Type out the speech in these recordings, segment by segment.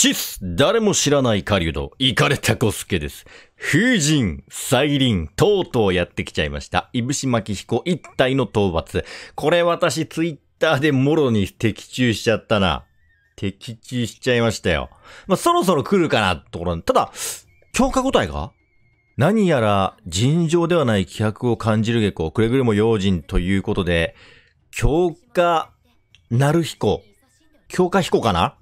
チス誰も知らない狩人、イカレタコスケです。風神、再臨、とうとうやってきちゃいました。イブシマキヒコ一体の討伐。これ私ツイッターでもろに的中しちゃったな。的中しちゃいましたよ。まあ、そろそろ来るかなところただ、強化答えが何やら尋常ではない気迫を感じる下校、くれぐれも用心ということで、強化、なるヒコ。強化ヒコかな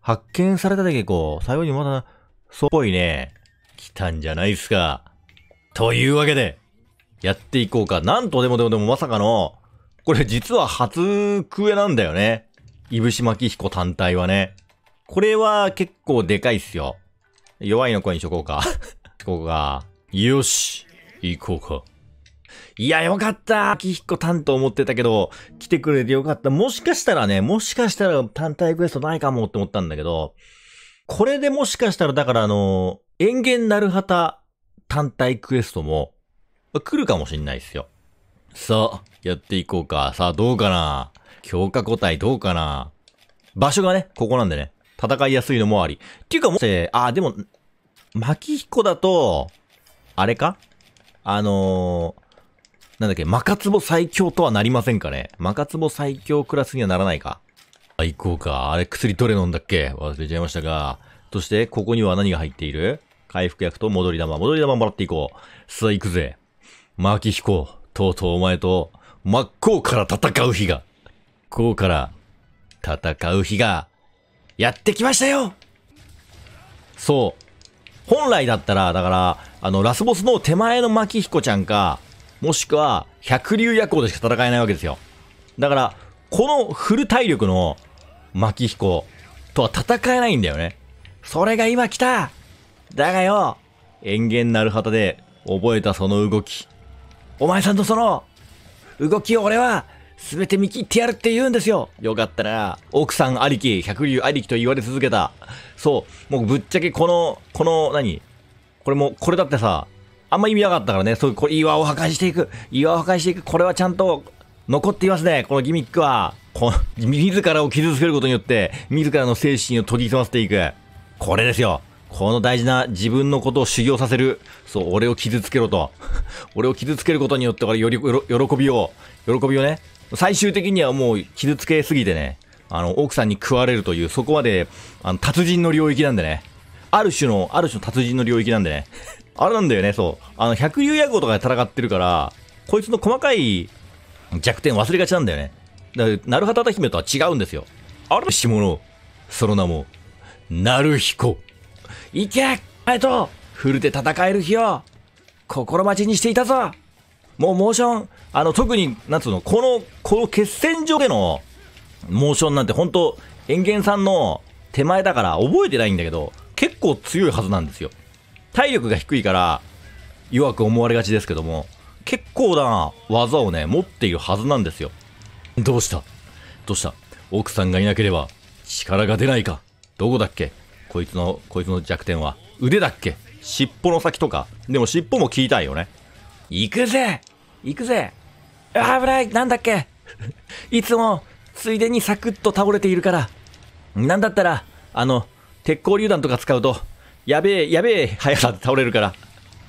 発見されただけこう、最後にまた、そうっぽいね、来たんじゃないっすか。というわけで、やっていこうか。なんとでもでもでもまさかの、これ実は初クエなんだよね。いぶしまきひこ単体はね。これは結構でかいっすよ。弱いの声にしとこうか。しこうか。よし、行こうか。いや、よかった。秋彦担当と思ってたけど、来てくれてよかった。もしかしたらね、もしかしたら単体クエストないかもって思ったんだけど、これでもしかしたら、だからあの、遠芸なるはた単体クエストも、来るかもしんないっすよ。さあ、やっていこうか。さあ、どうかな強化個体どうかな場所がね、ここなんでね。戦いやすいのもあり。っていうかもし、あ、でも、巻彦だと、あれかあのー、なんだっけ、マカツボ最強とはなりませんかね。マカツボ最強クラスにはならないか。あ、行こうか。あれ、薬どれ飲んだっけ忘れちゃいましたが。そして、ここには何が入っている回復薬と戻り玉。戻り玉もらっていこう。さあ、行くぜ。マ彦キヒコ、とうとうお前と、真っ向から戦う日が、こうから戦う日が、やってきましたよそう。本来だったら、だから、あの、ラスボスの手前のマキヒコちゃんか、もしくは百竜夜行でしか戦えないわけですよ。だから、このフル体力の巻彦とは戦えないんだよね。それが今来ただがよ、園言なる旗で覚えたその動き。お前さんとその動きを俺はすべて見切ってやるって言うんですよ。よかったら、奥さんありき、百竜ありきと言われ続けた。そう、もうぶっちゃけこの、この何、これも、これだってさ、あんま意味なかったからね、そういう、これ岩を破壊していく、岩を破壊していく、これはちゃんと残っていますね、このギミックは。こ自らを傷つけることによって、自らの精神を研ぎ澄ませていく。これですよ。この大事な自分のことを修行させる。そう、俺を傷つけろと。俺を傷つけることによって、俺より、喜びを、喜びをね、最終的にはもう傷つけすぎてね、あの、奥さんに食われるという、そこまで、あの、達人の領域なんでね。ある種の、ある種の達人の領域なんでね。あれなんだよね、そう。あの、百竜野号とかで戦ってるから、こいつの細かい弱点忘れがちなんだよね。だから、なるはたた姫とは違うんですよ。あれ下の、その名も、なるひこ。いけえっと、フルで戦える日を、心待ちにしていたぞもうモーション、あの、特に、なんつうの、この、この決戦場での、モーションなんて本当、エンゲンさんの手前だから覚えてないんだけど、結構強いはずなんですよ。体力が低いから弱く思われがちですけども、結構な技をね、持っているはずなんですよ。どうしたどうした奥さんがいなければ力が出ないかどこだっけこいつの、こいつの弱点は腕だっけ尻尾の先とか。でも尻尾も聞いたいよね。行くぜ行くぜ危ないなんだっけ いつも、ついでにサクッと倒れているから。なんだったら、あの、鉄鋼榴弾とか使うと、やべえ、やべえ、早さで倒れるから。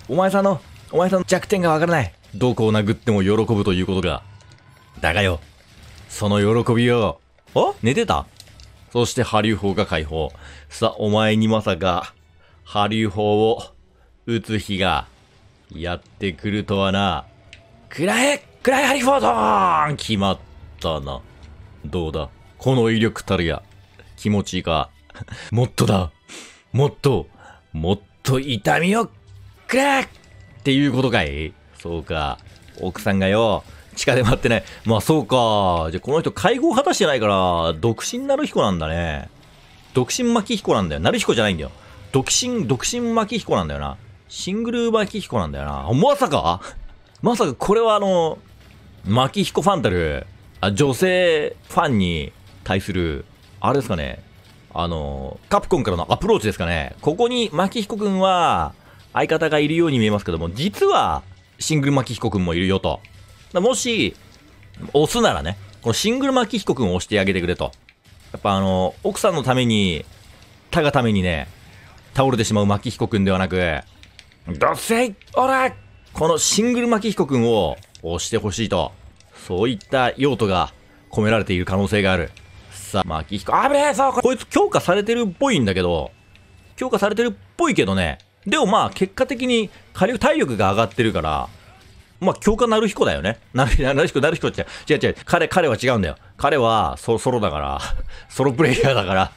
お前さんの、お前さんの弱点がわからない。どこを殴っても喜ぶということが。だがよ、その喜びよ。あ寝てたそして波竜砲が解放。さあ、お前にまさか、波竜砲を撃つ日がやってくるとはな。くらえくらえハリフォードーン決まったな。どうだこの威力たるや。気持ちいいか。もっとだ もっともっと痛みをくれっていうことかいそうか。奥さんがよ、地下で待ってない。まあそうか。じゃあこの人会合を果たしてないから、独身なる彦なんだね。独身巻彦なんだよ。なる彦じゃないんだよ。独身、独身巻彦なんだよな。シングル巻彦なんだよな。まさかまさかこれはあの、巻彦ファンタル、あ女性ファンに対する、あれですかね、あの、カプコンからのアプローチですかね。ここに、巻彦君は、相方がいるように見えますけども、実は、シングル巻彦君もいるよと。もし、押すならね、このシングル巻彦君を押してあげてくれと。やっぱあの、奥さんのために、他がためにね、倒れてしまう巻彦君ではなく、どっせいおらこのシングル巻彦君を押してほしいと。そういった用途が込められている可能性がある。さ、牧彦、あぶねえぞこいつ強化されてるっぽいんだけど、強化されてるっぽいけどね、でもまあ結果的に火力、体力が上がってるから、まあ、強化なる彦だよね。なる、なる彦、なる彦って、違う違う、彼、彼は違うんだよ。彼は、ソソロだから、ソロプレイヤーだから、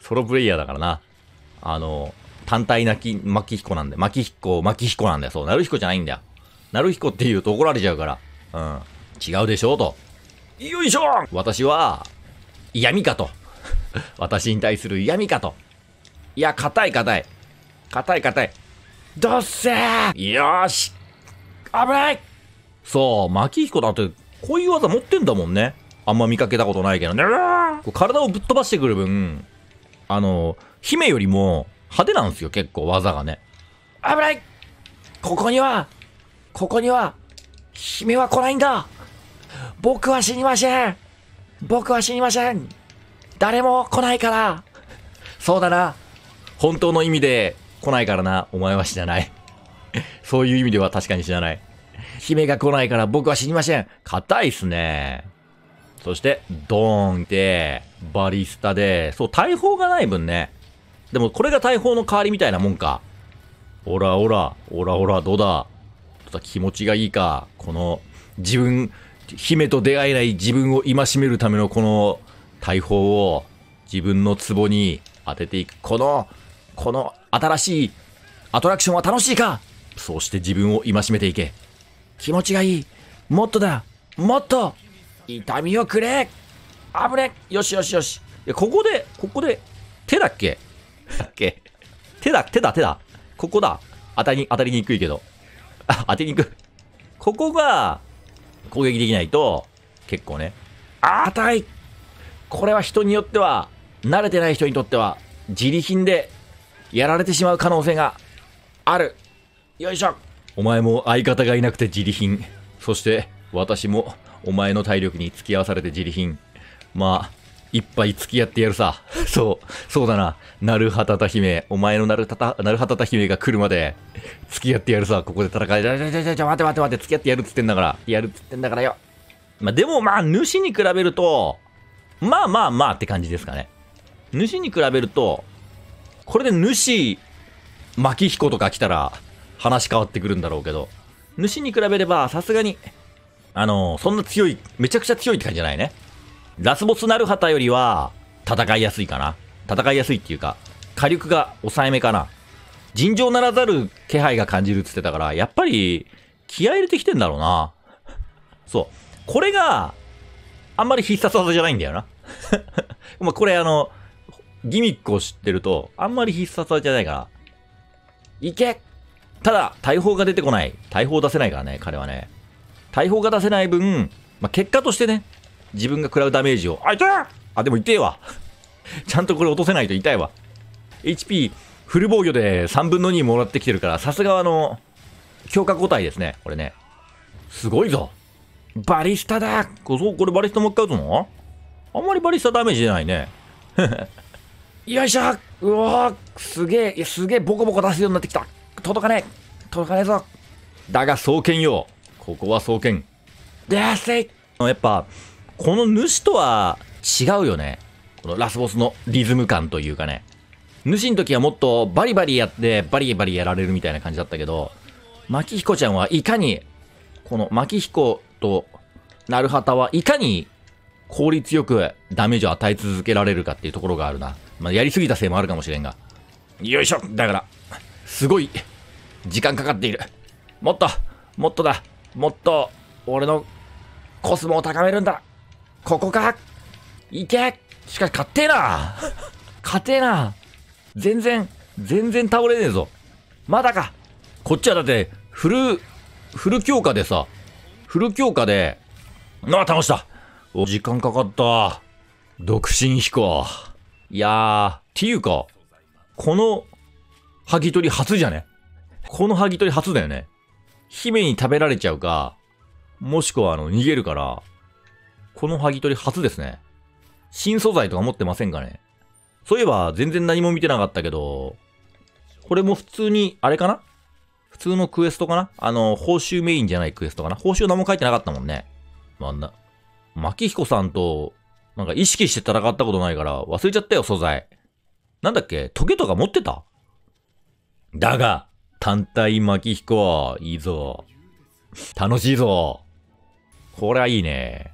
ソロプレイヤーだからな。あの、単体なき、巻彦なんだよ。巻彦、巻彦なんだよ。そう、なる彦じゃないんだよ。なる彦って言うと怒られちゃうから、うん、違うでしょうと。よいしょ私は、嫌味かと。私に対する嫌味かと。いや、硬い硬い。硬い硬い。どっせーよし危ないそう、巻彦だって、こういう技持ってんだもんね。あんま見かけたことないけどね。体をぶっ飛ばしてくる分、あの、姫よりも派手なんですよ、結構技がね。危ないここには、ここには、姫は来ないんだ僕は死にません僕は死にません誰も来ないからそうだな。本当の意味で来ないからな。お前は死なない。そういう意味では確かに死なない。姫が来ないから僕は死にません。硬いっすね。そして、ドーンって、バリスタで、そう、大砲がない分ね。でも、これが大砲の代わりみたいなもんか。おらおら、おらおら、どうだ。ちょっと気持ちがいいか。この、自分、姫と出会えない自分を戒めるためのこの大砲を自分の壺に当てていく。この、この新しいアトラクションは楽しいかそうして自分を戒めていけ。気持ちがいい。もっとだ。もっと痛みをくれあぶよしよしよし。ここで、ここで、手だっけだっけ手だ、手だ、手だ。ここだ。当たり、に、当たりにくいけど。あ、当てにくい。ここが、攻撃できないと、結構ね、あーたいこれは人によっては、慣れてない人にとっては、自利品で、やられてしまう可能性が、ある。よいしょお前も相方がいなくて自利品。そして、私も、お前の体力に付き合わされて自利品。まあ、いっぱい付き合ってやるさ。そう、そうだな。なるはたた姫、お前のなるたた、なるはたた姫が来るまで、付き合ってやるさ。ここで戦い、じゃじゃじゃじゃ、待て待て待て、付き合ってやるっつってんだから。やるっつってんだからよ。まあ、でもまあ、主に比べると、まあまあまあって感じですかね。主に比べると、これで主、牧彦とか来たら、話変わってくるんだろうけど、主に比べれば、さすがに、あのー、そんな強い、めちゃくちゃ強いって感じじゃないね。ラスボスなるはたよりは、戦いやすいかな。戦いやすいっていうか、火力が抑えめかな。尋常ならざる気配が感じるって言ってたから、やっぱり、気合入れてきてんだろうな。そう。これが、あんまり必殺技じゃないんだよな。まあこれあの、ギミックを知ってると、あんまり必殺技じゃないから。いけただ、大砲が出てこない。大砲出せないからね、彼はね。大砲が出せない分、まあ、結果としてね、自分が食らうダメージを、あ、痛いあ、でも痛えわ。ちゃんとこれ落とせないと痛いわ。HP フル防御で3分の2もらってきてるから、さすがあの、強化個体ですね、これね。すごいぞ。バリスタだこそこれバリスタもう一回打つのあんまりバリスタダメージ出ないね。よいしょうわすげえ、いや、すげえボコボコ出すようになってきた。届かねえ届かねえぞだが、双剣よ。ここは双剣。で、せいやっぱ、この主とは違うよね。このラスボスのリズム感というかね。主の時はもっとバリバリやって、バリバリやられるみたいな感じだったけど、巻彦ちゃんはいかに、この巻彦となるはたはいかに効率よくダメージを与え続けられるかっていうところがあるな。まあ、やりすぎたせいもあるかもしれんが。よいしょだから、すごい、時間かかっている。もっと、もっとだ、もっと、俺のコスモを高めるんだここかいけしかし、勝てえな勝てえな全然、全然倒れねえぞ。まだかこっちはだって、フル、フル強化でさ、フル強化で、なあ、倒したお、時間かかった。独身飛行。いやー、ていうか、この、剥ぎ取り初じゃねこの剥ぎ取り初だよね。姫に食べられちゃうか、もしくはあの、逃げるから、この剥ぎ取り初ですね。新素材とか持ってませんかねそういえば全然何も見てなかったけど、これも普通に、あれかな普通のクエストかなあの、報酬メインじゃないクエストかな報酬何も書いてなかったもんね。まあ、な、巻彦さんと、なんか意識して戦ったことないから忘れちゃったよ、素材。なんだっけトゲとか持ってただが、単体巻彦、いいぞ。楽しいぞ。これはいいね。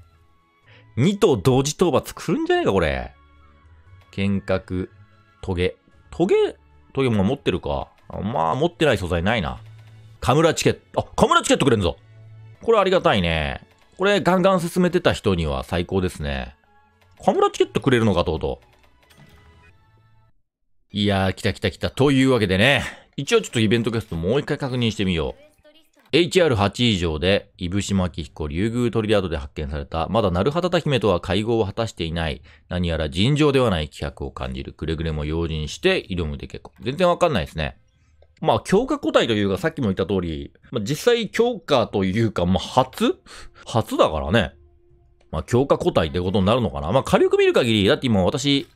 2頭同時討伐来るんじゃないか、これ。剣閣、トゲ。トゲ、トゲも持ってるか。まあ、持ってない素材ないな。カムラチケット。あ、カムラチケットくれんぞ。これありがたいね。これガンガン進めてた人には最高ですね。カムラチケットくれるのかとうとう。いやー、来た来た来た。というわけでね。一応ちょっとイベントキャストもう一回確認してみよう。HR8 以上で、いぶしまき彦竜宮ードで発見された、まだ鳴畑姫とは会合を果たしていない、何やら尋常ではない気迫を感じる、くれぐれも用心して挑むで結構。全然わかんないですね。まあ、強化個体というか、さっきも言った通り、まあ、実際強化というか、まあ、初初だからね。まあ、強化個体ってことになるのかな。まあ、火力見る限り、だって今私、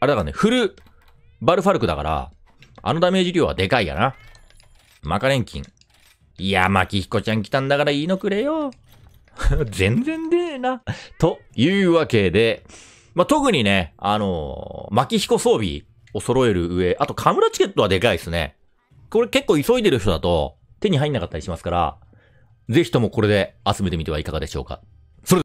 あれだからね、フル、バルファルクだから、あのダメージ量はでかいやな。マカレンキン、いや、巻彦ちゃん来たんだからいいのくれよ。全然でえな。というわけで、まあ、特にね、あのー、牧彦装備を揃える上、あとカムラチケットはでかいですね。これ結構急いでる人だと手に入んなかったりしますから、ぜひともこれで集めてみてはいかがでしょうか。